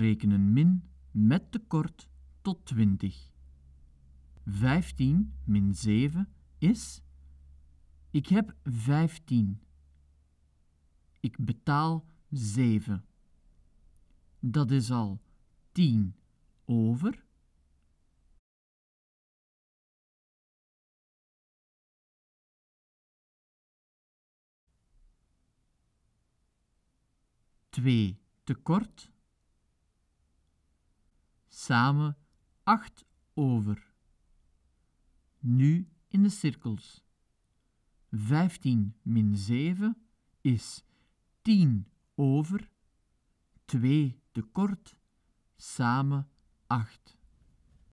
rekenen min met tekort tot 20. 15 min 7 is. Ik heb 15. Ik betaal 7. Dat is al 10 over. Twee tekort samen 8 over. Nu in de cirkels. 15 min 7 is 10 over 2 tekort, samen 8.